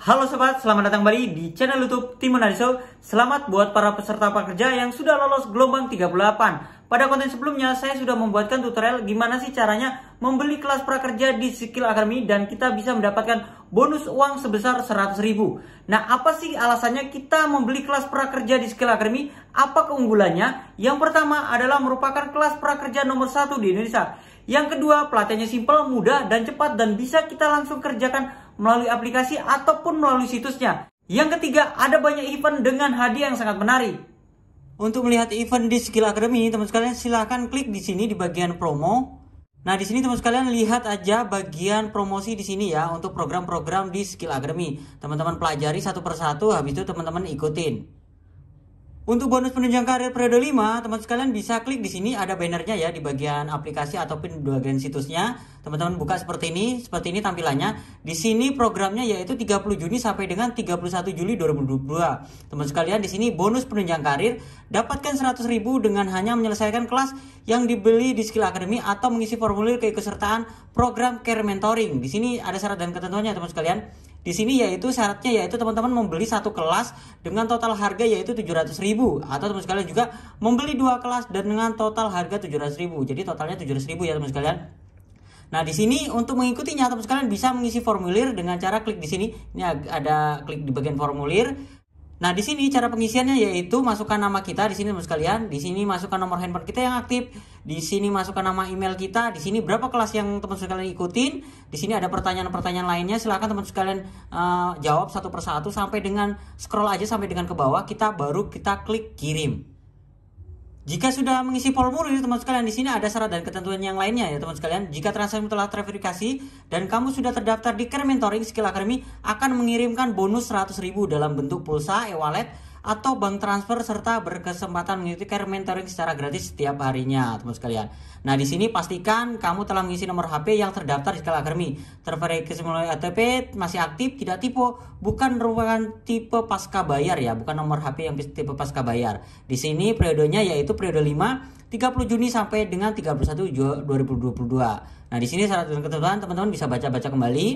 Halo sobat, selamat datang kembali di channel YouTube Timun Analisau. Selamat buat para peserta pekerja yang sudah lolos gelombang 38. Pada konten sebelumnya, saya sudah membuatkan tutorial gimana sih caranya membeli kelas prakerja di Skill Academy dan kita bisa mendapatkan bonus uang sebesar 100.000. Nah, apa sih alasannya kita membeli kelas prakerja di Skill Academy? Apa keunggulannya? Yang pertama adalah merupakan kelas prakerja nomor satu di Indonesia. Yang kedua, pelatihannya simpel, mudah, dan cepat dan bisa kita langsung kerjakan melalui aplikasi ataupun melalui situsnya. Yang ketiga, ada banyak event dengan hadiah yang sangat menarik. Untuk melihat event di Skill Academy, teman sekalian silahkan klik di sini di bagian promo. Nah, di sini teman sekalian lihat aja bagian promosi di sini ya untuk program-program di Skill Academy. Teman-teman pelajari satu persatu, habis itu teman-teman ikutin. Untuk bonus penunjang karir periode 5, teman teman sekalian bisa klik di sini ada bannernya ya di bagian aplikasi ataupun di bagian situsnya. Teman-teman buka seperti ini, seperti ini tampilannya. Di sini programnya yaitu 30 Juni sampai dengan 31 Juli 2022. Teman teman sekalian di sini bonus penunjang karir dapatkan 100.000 dengan hanya menyelesaikan kelas yang dibeli di Skill Academy atau mengisi formulir keikutsertaan program care mentoring. Di sini ada syarat dan ketentuannya teman teman sekalian. Di sini yaitu syaratnya yaitu teman-teman membeli satu kelas dengan total harga yaitu 700.000 atau teman sekalian juga membeli dua kelas dan dengan total harga 700.000. Jadi totalnya 700.000 ya teman sekalian. Nah, di sini untuk mengikutinya teman sekalian bisa mengisi formulir dengan cara klik di sini. Ini ada klik di bagian formulir. Nah, di sini cara pengisiannya yaitu masukkan nama kita di sini teman sekalian, di sini masukkan nomor handphone kita yang aktif, di sini masukkan nama email kita, di sini berapa kelas yang teman sekalian ikutin, di sini ada pertanyaan-pertanyaan lainnya, silahkan teman-teman sekalian uh, jawab satu persatu sampai dengan scroll aja sampai dengan ke bawah, kita baru kita klik kirim. Jika sudah mengisi formulir, teman sekalian di sini ada syarat dan ketentuan yang lainnya ya teman sekalian. Jika transaksi telah terverifikasi dan kamu sudah terdaftar di Care Mentoring Skill Academy akan mengirimkan bonus 100.000 dalam bentuk pulsa e-wallet atau bank transfer serta berkesempatan mengikuti care mentoring secara gratis setiap harinya, teman sekalian. Nah, di sini pastikan kamu telah mengisi nomor HP yang terdaftar di Akademi, terverifikasi melalui ATP, masih aktif, tidak tipe, bukan merupakan tipe pasca bayar ya, bukan nomor HP yang tipe pasca bayar. Di sini periodenya yaitu periode 5 30 Juni sampai dengan 31 Juli 2022. Nah, di sini syarat dan ketentuan teman-teman bisa baca-baca kembali.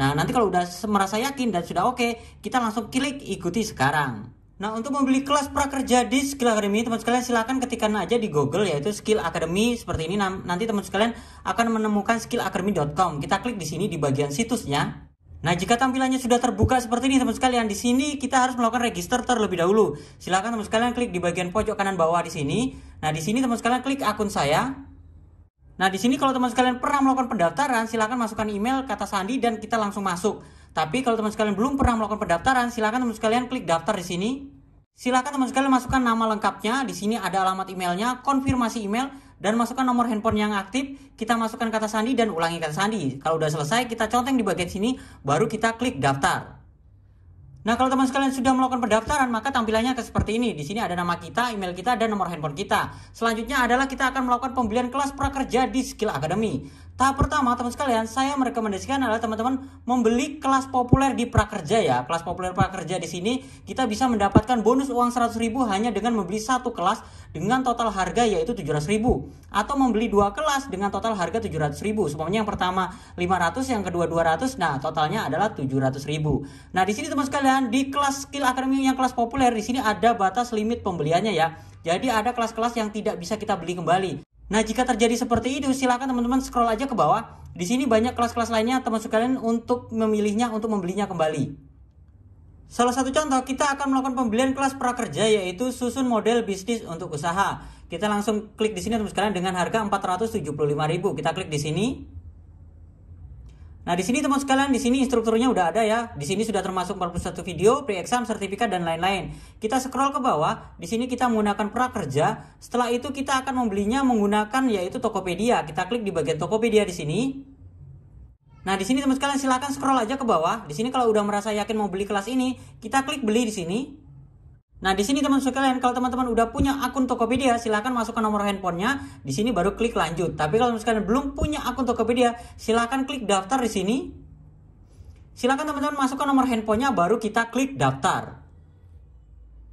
Nah, nanti kalau udah merasa yakin dan sudah oke, okay, kita langsung klik ikuti sekarang. Nah, untuk membeli kelas prakerja di Skill Academy, teman sekalian silahkan ketikkan aja di Google yaitu Skill Academy seperti ini. Nanti teman sekalian akan menemukan skillacademy.com. Kita klik di sini di bagian situsnya. Nah, jika tampilannya sudah terbuka seperti ini teman sekalian, di sini kita harus melakukan register terlebih dahulu. Silahkan teman sekalian klik di bagian pojok kanan bawah di sini. Nah, di sini teman sekalian klik akun saya. Nah, di sini kalau teman sekalian pernah melakukan pendaftaran, silahkan masukkan email kata sandi dan kita langsung masuk. Tapi kalau teman sekalian belum pernah melakukan pendaftaran, silahkan teman sekalian klik daftar di sini. Silakan teman sekalian masukkan nama lengkapnya, di sini ada alamat emailnya, konfirmasi email, dan masukkan nomor handphone yang aktif. Kita masukkan kata sandi dan ulangi kata sandi. Kalau udah selesai, kita conteng di bagian sini, baru kita klik daftar. Nah, kalau teman sekalian sudah melakukan pendaftaran, maka tampilannya akan seperti ini. Di sini ada nama kita, email kita, dan nomor handphone kita. Selanjutnya adalah kita akan melakukan pembelian kelas prakerja di Skill Academy. Tahap pertama, teman teman sekalian, saya merekomendasikan adalah teman-teman membeli kelas populer di prakerja ya. Kelas populer prakerja di sini kita bisa mendapatkan bonus uang ribu hanya dengan membeli satu kelas dengan total harga yaitu ribu atau membeli dua kelas dengan total harga ribu. Semuanya yang pertama 500, yang kedua 200. Nah, totalnya adalah ribu. Nah, di sini teman teman sekalian di kelas skill academy yang kelas populer di sini ada batas limit pembeliannya ya. Jadi ada kelas-kelas yang tidak bisa kita beli kembali. Nah, jika terjadi seperti ini silakan teman-teman scroll aja ke bawah. Di sini banyak kelas-kelas lainnya teman sekalian untuk memilihnya untuk membelinya kembali. Salah satu contoh, kita akan melakukan pembelian kelas prakerja yaitu susun model bisnis untuk usaha. Kita langsung klik di sini teman sekalian dengan harga 475.000. Kita klik di sini. Nah, di sini teman sekalian, di sini instrukturnya udah ada ya. Di sini sudah termasuk 41 video, pre-exam, sertifikat, dan lain-lain. Kita scroll ke bawah, di sini kita menggunakan prakerja. Setelah itu kita akan membelinya menggunakan yaitu Tokopedia. Kita klik di bagian Tokopedia di sini. Nah, di sini teman sekalian silahkan scroll aja ke bawah. Di sini kalau udah merasa yakin mau beli kelas ini, kita klik beli di sini. Nah, di sini teman teman sekalian, kalau teman-teman udah punya akun Tokopedia, silahkan masukkan nomor handphonenya. Di sini baru klik lanjut. Tapi kalau misalkan belum punya akun Tokopedia, silahkan klik daftar di sini. Silahkan teman-teman masukkan nomor handphonenya, baru kita klik daftar.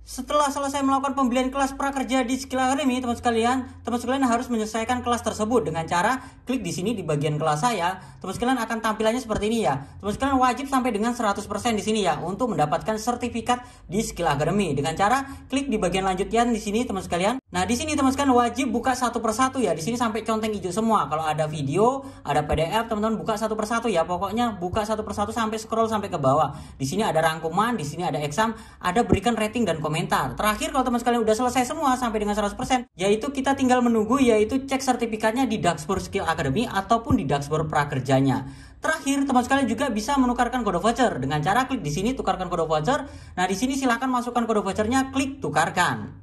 Setelah selesai melakukan pembelian kelas prakerja di Skill Academy, teman sekalian, teman sekalian harus menyelesaikan kelas tersebut dengan cara klik di sini di bagian kelas saya. Teman sekalian akan tampilannya seperti ini ya. Teman sekalian wajib sampai dengan 100% di sini ya untuk mendapatkan sertifikat di Skill Academy dengan cara klik di bagian lanjutnya di sini teman sekalian. Nah, di sini teman teman wajib buka satu persatu ya. Di sini sampai conteng hijau semua. Kalau ada video, ada PDF, teman-teman buka satu persatu ya. Pokoknya buka satu persatu sampai scroll sampai ke bawah. Di sini ada rangkuman, di sini ada exam, ada berikan rating dan komentar. Terakhir kalau teman teman sekalian udah selesai semua sampai dengan 100%, yaitu kita tinggal menunggu yaitu cek sertifikatnya di Duxbor Skill Academy ataupun di Duxbor Prakerjanya. Terakhir, teman sekalian juga bisa menukarkan kode voucher dengan cara klik di sini tukarkan kode voucher. Nah, di sini silahkan masukkan kode vouchernya, klik tukarkan.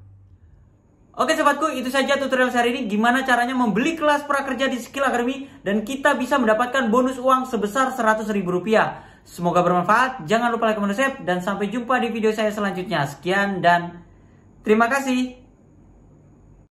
Oke sobatku, itu saja tutorial hari ini gimana caranya membeli kelas prakerja di Skill Academy dan kita bisa mendapatkan bonus uang sebesar rp rupiah. Semoga bermanfaat, jangan lupa like, comment, share, dan sampai jumpa di video saya selanjutnya. Sekian dan terima kasih.